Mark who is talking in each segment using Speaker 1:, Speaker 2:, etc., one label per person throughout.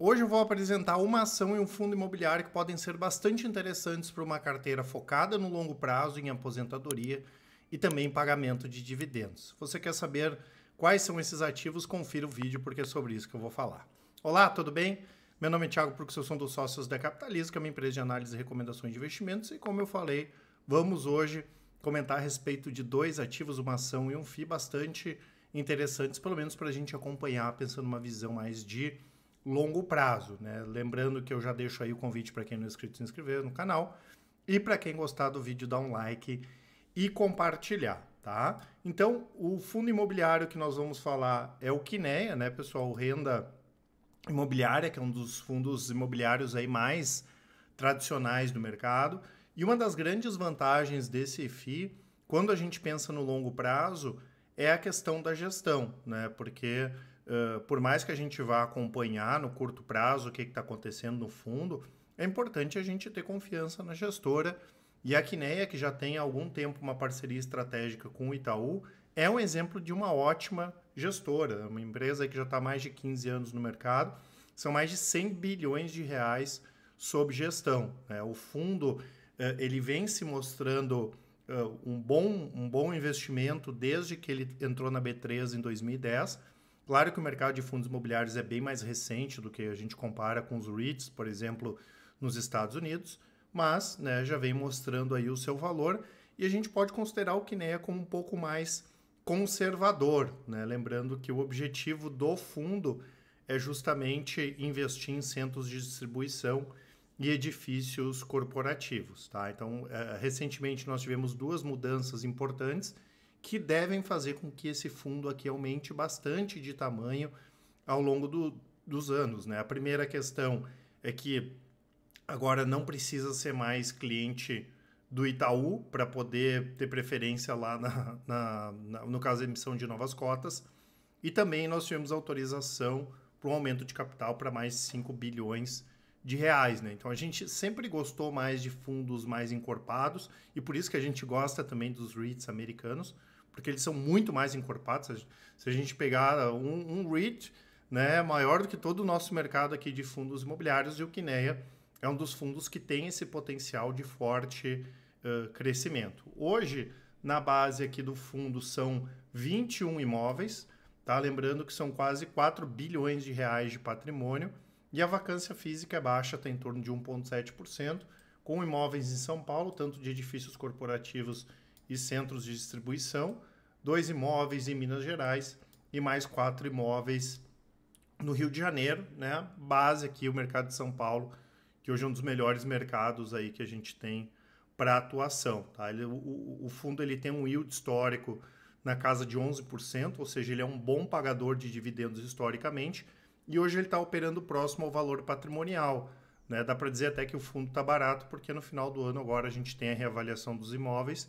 Speaker 1: Hoje eu vou apresentar uma ação e um fundo imobiliário que podem ser bastante interessantes para uma carteira focada no longo prazo, em aposentadoria e também em pagamento de dividendos. Se você quer saber quais são esses ativos, confira o vídeo, porque é sobre isso que eu vou falar. Olá, tudo bem? Meu nome é Thiago Porque eu sou um dos sócios da Capitalismo, que é uma empresa de análise e recomendações de investimentos, e como eu falei, vamos hoje comentar a respeito de dois ativos, uma ação e um FII, bastante interessantes, pelo menos para a gente acompanhar, pensando uma visão mais de longo prazo. Né? Lembrando que eu já deixo aí o convite para quem não é inscrito se inscrever no canal e para quem gostar do vídeo dar um like e compartilhar. Tá? Então, o fundo imobiliário que nós vamos falar é o Quineia, né, pessoal? Renda imobiliária, que é um dos fundos imobiliários aí mais tradicionais do mercado. E uma das grandes vantagens desse FI, quando a gente pensa no longo prazo, é a questão da gestão, né? Porque ah, por mais que a gente vá acompanhar no curto prazo o que está acontecendo no fundo, é importante a gente ter confiança na gestora. E a Quineia, que já tem há algum tempo uma parceria estratégica com o Itaú, é um exemplo de uma ótima gestora, uma empresa que já está há mais de 15 anos no mercado. São mais de 100 bilhões de reais sob gestão. Né? O fundo eh, ele vem se mostrando eh, um, bom, um bom investimento desde que ele entrou na B3 em 2010 Claro que o mercado de fundos imobiliários é bem mais recente do que a gente compara com os REITs, por exemplo, nos Estados Unidos, mas né, já vem mostrando aí o seu valor e a gente pode considerar o Kinea como um pouco mais conservador, né? lembrando que o objetivo do fundo é justamente investir em centros de distribuição e edifícios corporativos. Tá? Então, eh, recentemente nós tivemos duas mudanças importantes que devem fazer com que esse fundo aqui aumente bastante de tamanho ao longo do, dos anos. Né? A primeira questão é que agora não precisa ser mais cliente do Itaú para poder ter preferência lá na, na, na, no caso da emissão de novas cotas. E também nós tivemos autorização para um aumento de capital para mais 5 bilhões de reais. Né? Então a gente sempre gostou mais de fundos mais encorpados e por isso que a gente gosta também dos REITs americanos, porque eles são muito mais encorpados. Se a gente pegar ah, um, um REIT, né, maior do que todo o nosso mercado aqui de fundos imobiliários, e o Quineia é um dos fundos que tem esse potencial de forte uh, crescimento. Hoje, na base aqui do fundo, são 21 imóveis, tá? lembrando que são quase 4 bilhões de reais de patrimônio, e a vacância física é baixa, está em torno de 1,7%, com imóveis em São Paulo, tanto de edifícios corporativos e centros de distribuição, dois imóveis em Minas Gerais e mais quatro imóveis no Rio de Janeiro, né? Base aqui o mercado de São Paulo, que hoje é um dos melhores mercados aí que a gente tem para atuação, tá? Ele, o, o, fundo ele tem um yield histórico na casa de 11%, ou seja, ele é um bom pagador de dividendos historicamente, e hoje ele está operando próximo ao valor patrimonial. Né? Dá para dizer até que o fundo está barato, porque no final do ano agora a gente tem a reavaliação dos imóveis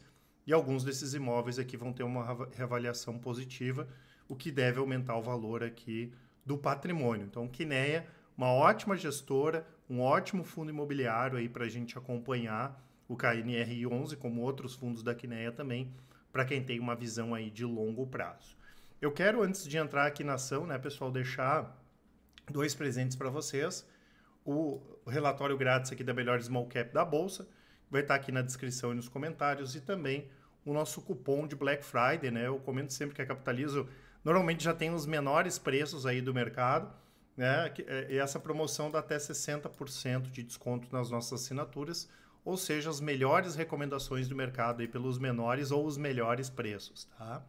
Speaker 1: e alguns desses imóveis aqui vão ter uma reavaliação positiva, o que deve aumentar o valor aqui do patrimônio. Então, Quineia, uma ótima gestora, um ótimo fundo imobiliário aí para a gente acompanhar o KNRI 11, como outros fundos da Quineia também, para quem tem uma visão aí de longo prazo. Eu quero, antes de entrar aqui na ação, né, pessoal, deixar dois presentes para vocês. O relatório grátis aqui da Melhor Small Cap da Bolsa vai estar tá aqui na descrição e nos comentários e também o nosso cupom de Black Friday, né? Eu comento sempre que a Capitalizo normalmente já tem os menores preços aí do mercado, né? É, e essa promoção dá até 60% de desconto nas nossas assinaturas, ou seja, as melhores recomendações do mercado aí pelos menores ou os melhores preços, tá?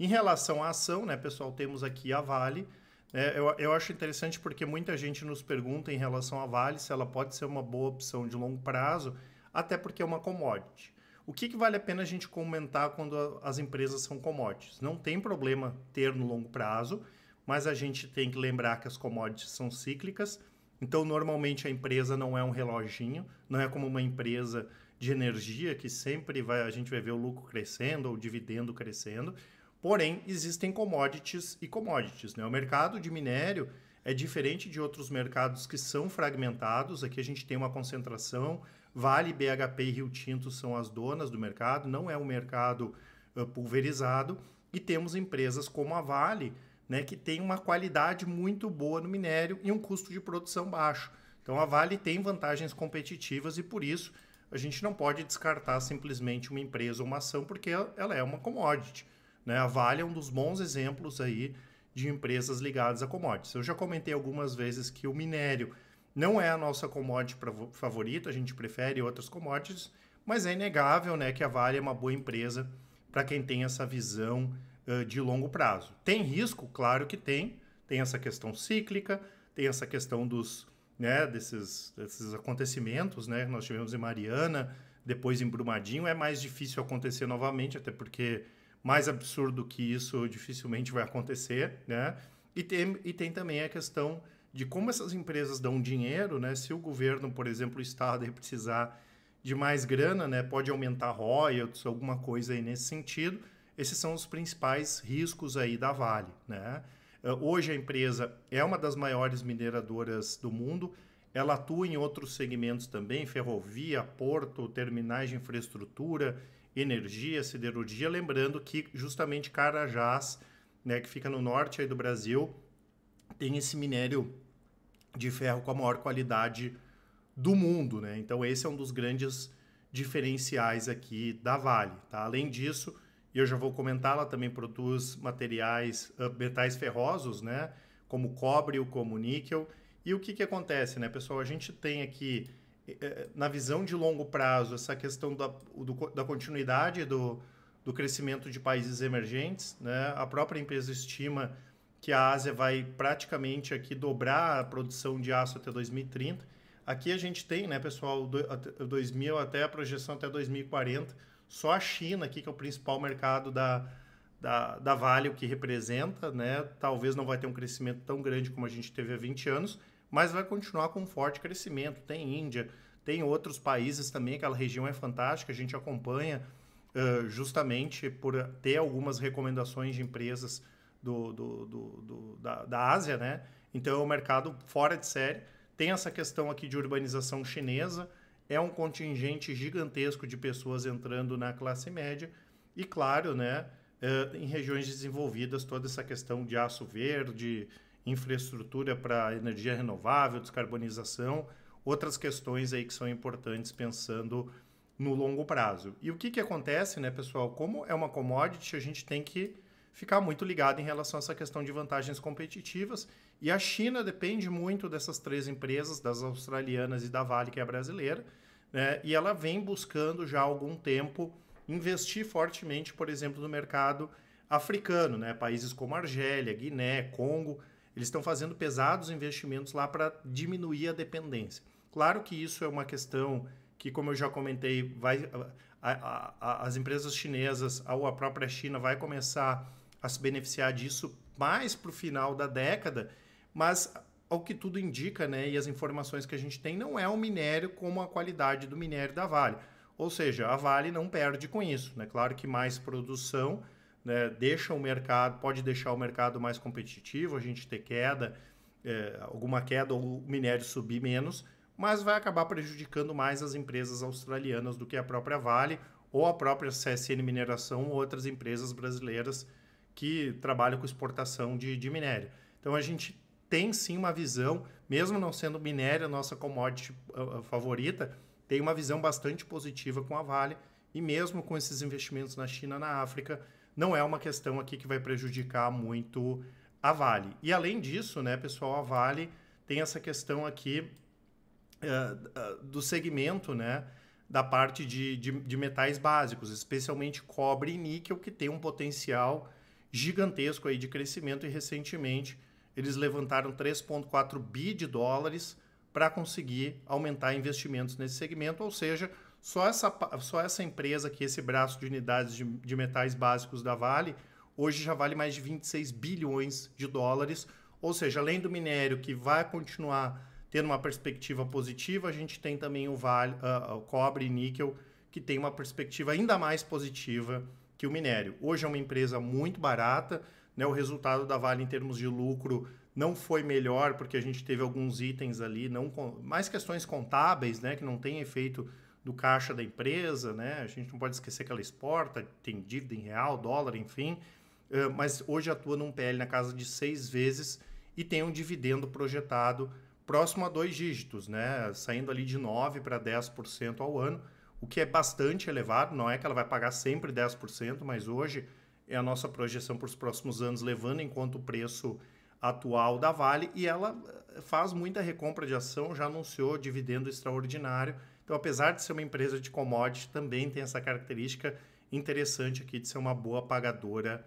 Speaker 1: Em relação à ação, né, pessoal, temos aqui a Vale. É, eu, eu acho interessante porque muita gente nos pergunta em relação à Vale se ela pode ser uma boa opção de longo prazo, até porque é uma commodity. O que, que vale a pena a gente comentar quando as empresas são commodities? Não tem problema ter no longo prazo, mas a gente tem que lembrar que as commodities são cíclicas. Então, normalmente a empresa não é um reloginho, não é como uma empresa de energia que sempre vai, a gente vai ver o lucro crescendo ou o dividendo crescendo. Porém, existem commodities e commodities. Né? O mercado de minério é diferente de outros mercados que são fragmentados. Aqui a gente tem uma concentração Vale, BHP e Rio Tinto são as donas do mercado, não é um mercado pulverizado, e temos empresas como a Vale, né, que tem uma qualidade muito boa no minério e um custo de produção baixo. Então a Vale tem vantagens competitivas e por isso a gente não pode descartar simplesmente uma empresa ou uma ação porque ela é uma commodity. Né? A Vale é um dos bons exemplos aí de empresas ligadas a commodities. Eu já comentei algumas vezes que o minério não é a nossa commodity favorita, a gente prefere outras commodities, mas é inegável né, que a Vale é uma boa empresa para quem tem essa visão uh, de longo prazo. Tem risco? Claro que tem. Tem essa questão cíclica, tem essa questão dos né, desses, desses acontecimentos né, que nós tivemos em Mariana, depois em Brumadinho. É mais difícil acontecer novamente, até porque mais absurdo que isso dificilmente vai acontecer. Né? E, tem, e tem também a questão de como essas empresas dão dinheiro, né? Se o governo, por exemplo, o Estado precisar de mais grana, né? Pode aumentar royalties, alguma coisa aí nesse sentido. Esses são os principais riscos aí da Vale, né? Eh, hoje a empresa é uma das maiores mineradoras do mundo. Ela atua em outros segmentos também, ferrovia, porto, terminais de infraestrutura, energia, siderurgia. Lembrando que justamente Carajás, né, que fica no norte aí do Brasil, tem esse minério de ferro com a maior qualidade do mundo, né? Então esse é um dos grandes diferenciais aqui da Vale, tá? Além disso, e eu já vou comentar, ela também produz materiais, ah, metais ferrosos, né? Como cobre, como níquel. E o que que acontece, né, pessoal? A gente tem aqui eh, eh, na visão de longo prazo essa questão da, do, da continuidade do, do crescimento de países emergentes, né? A própria empresa estima que a Ásia vai praticamente aqui dobrar a produção de aço até 2030. Aqui a gente tem, né, pessoal, 2000 até a projeção até 2040. Só a China aqui, que é o principal mercado da, da, da Vale, o que representa, né? Talvez não vai ter um crescimento tão grande como a gente teve há 20 anos, mas vai continuar com um forte crescimento. Tem Índia, tem outros países também, aquela região é fantástica, a gente acompanha uh, justamente por ter algumas recomendações de empresas do, do, do, do da, da Ásia, né? Então é um mercado fora de série. Tem essa questão aqui de urbanização chinesa, é um contingente gigantesco de pessoas entrando na classe média e, claro, né, eh, em regiões desenvolvidas, toda essa questão de aço verde, infraestrutura para energia renovável, descarbonização, outras questões aí que são importantes pensando no longo prazo. E o que, que acontece, né, pessoal? Como é uma commodity, a gente tem que ficar muito ligado em relação a essa questão de vantagens competitivas. E a China depende muito dessas três empresas, das australianas e da Vale, que é brasileira, né? e ela vem buscando já há algum tempo investir fortemente, por exemplo, no mercado africano, né? países como Argélia, Guiné, Congo, eles estão fazendo pesados investimentos lá para diminuir a dependência. Claro que isso é uma questão que, como eu já comentei, vai, a, a, a, as empresas chinesas ou a própria China vai começar a se beneficiar disso mais para o final da década, mas ao que tudo indica, né, e as informações que a gente tem, não é um minério como a qualidade do minério da Vale. Ou seja, a Vale não perde com isso. Né? Claro que mais produção né, deixa o mercado, pode deixar o mercado mais competitivo, a gente ter queda, é, alguma queda ou o minério subir menos, mas vai acabar prejudicando mais as empresas australianas do que a própria Vale ou a própria CSN Mineração ou outras empresas brasileiras que trabalha com exportação de, de minério. Então a gente tem sim uma visão, mesmo não sendo minério a nossa commodity ah, ah, favorita, tem uma visão bastante positiva com a Vale e mesmo com esses investimentos na China, na África, não é uma questão aqui que vai prejudicar muito a Vale. E além disso, né, pessoal, a Vale tem essa questão aqui uh, do segmento, né, da parte de, de, de metais básicos, especialmente cobre e níquel, que tem um potencial gigantesco aí de crescimento e recentemente eles levantaram 3,4 bi de dólares para conseguir aumentar investimentos nesse segmento, ou seja, só essa, só essa empresa aqui, esse braço de unidades de, de metais básicos da Vale, hoje já vale mais de 26 bilhões de dólares, ou seja, além do minério que vai continuar tendo uma perspectiva positiva, a gente tem também o, vale, uh, o cobre e níquel que tem uma perspectiva ainda mais positiva que o minério. Hoje é uma empresa muito barata, né? O resultado da Vale em termos de lucro não foi melhor porque a gente teve alguns itens ali, não mais questões contábeis, né, que não tem efeito do caixa da empresa, né? A gente não pode esquecer que ela exporta, tem dívida em real, dólar, enfim. Eh, mas hoje atua num PL na casa de seis vezes e tem um dividendo projetado próximo a dois dígitos, né? Saindo ali de 9% para 10% ao ano o que é bastante elevado, não é que ela vai pagar sempre 10%, mas hoje é a nossa projeção para os próximos anos, levando em conta o preço atual da Vale, e ela eh, faz muita recompra de ação, já anunciou dividendo extraordinário. Então, apesar de ser uma empresa de commodity, também tem essa característica interessante aqui de ser uma boa pagadora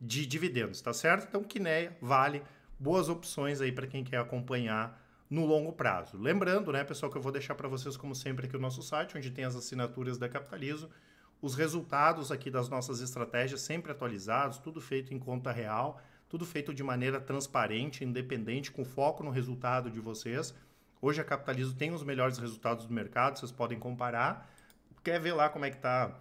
Speaker 1: de dividendos, tá certo? Então, Quineia, Vale, boas opções aí para quem quer acompanhar no longo prazo. Lembrando, né, pessoal, que eu vou deixar para vocês, como sempre, aqui o nosso site, onde tem as assinaturas da Capitalizo, os resultados aqui das nossas estratégias sempre atualizados, tudo feito em conta real, tudo feito de maneira transparente, independente, com foco no resultado de vocês. Hoje a Capitalizo tem os melhores resultados do mercado, vocês podem comparar. Quer ver lá como é que está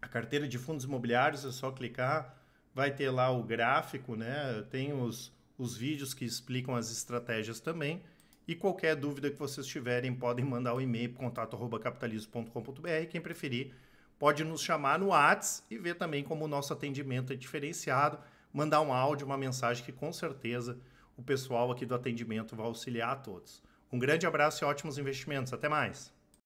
Speaker 1: a carteira de fundos imobiliários, é só clicar, vai ter lá o gráfico, né? Tem os, os vídeos que explicam as estratégias também. E qualquer dúvida que vocês tiverem, podem mandar o um e-mail contato@capitalismo.com.br. Quem preferir, pode nos chamar no Whats e ver também como o nosso atendimento é diferenciado, mandar um áudio, uma mensagem que com certeza o pessoal aqui do atendimento vai auxiliar a todos. Um grande abraço e ótimos investimentos. Até mais.